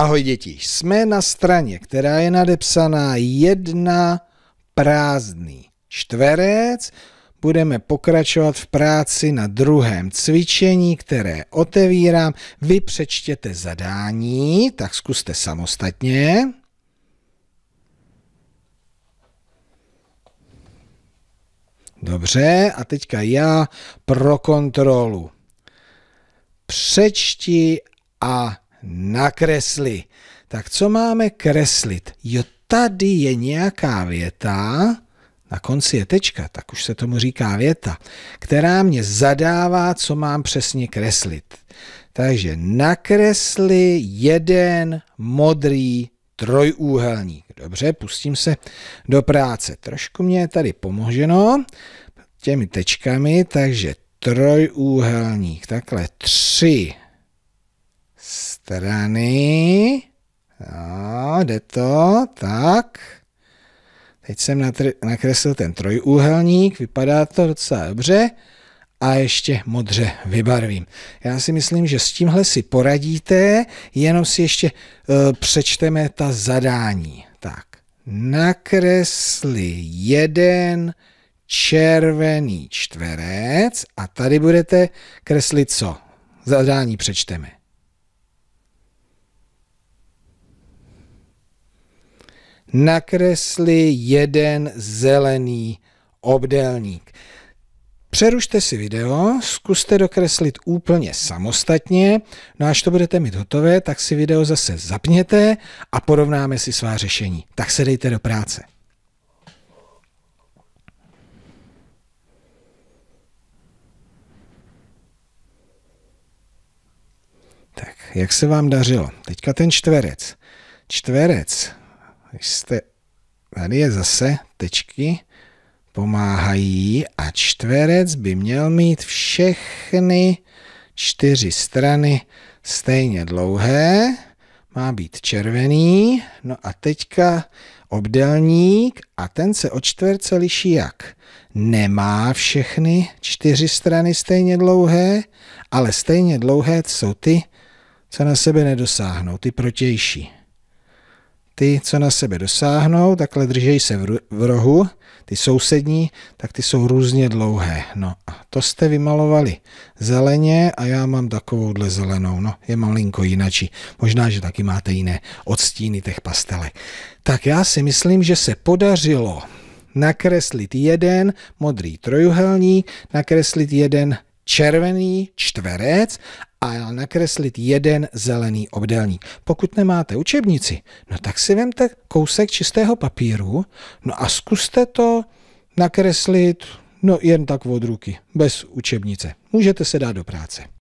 Ahoj děti, jsme na straně, která je nadepsaná jedna prázdný čtverec. Budeme pokračovat v práci na druhém cvičení, které otevírám. Vy přečtěte zadání, tak zkuste samostatně. Dobře, a teďka já pro kontrolu. Přečti a nakresli. Tak co máme kreslit? Jo, tady je nějaká věta, na konci je tečka, tak už se tomu říká věta, která mě zadává, co mám přesně kreslit. Takže nakresli jeden modrý trojúhelník. Dobře, pustím se do práce. Trošku mě je tady pomoženo těmi tečkami, takže trojúhelník, takhle tři strany. Jo, jde to, tak. Teď jsem nakreslil ten trojúhelník, vypadá to docela dobře a ještě modře vybarvím. Já si myslím, že s tímhle si poradíte, jenom si ještě uh, přečteme ta zadání. Tak, nakresli jeden červený čtverec a tady budete kreslit co? Zadání přečteme. nakresli jeden zelený obdélník. Přerušte si video, zkuste dokreslit úplně samostatně, no až to budete mít hotové, tak si video zase zapněte a porovnáme si svá řešení. Tak se dejte do práce. Tak, jak se vám dařilo? Teďka ten čtverec. Čtverec jste, tady je zase tečky, pomáhají a čtverec by měl mít všechny čtyři strany stejně dlouhé, má být červený, no a teďka obdelník a ten se od čtverce liší jak? Nemá všechny čtyři strany stejně dlouhé, ale stejně dlouhé jsou ty, co na sebe nedosáhnou, ty protější ty, co na sebe dosáhnou, takhle držej se v rohu, ty sousední, tak ty jsou různě dlouhé. No a to jste vymalovali zeleně a já mám takovouhle zelenou, no je malinko jinačí. Možná, že taky máte jiné odstíny těch pastelek. Tak já si myslím, že se podařilo nakreslit jeden modrý trojuhelník, nakreslit jeden červený čtverec a nakreslit jeden zelený obdélník. Pokud nemáte učebnici, no tak si vemte kousek čistého papíru, no a zkuste to nakreslit no jen tak od ruky, bez učebnice. Můžete se dát do práce.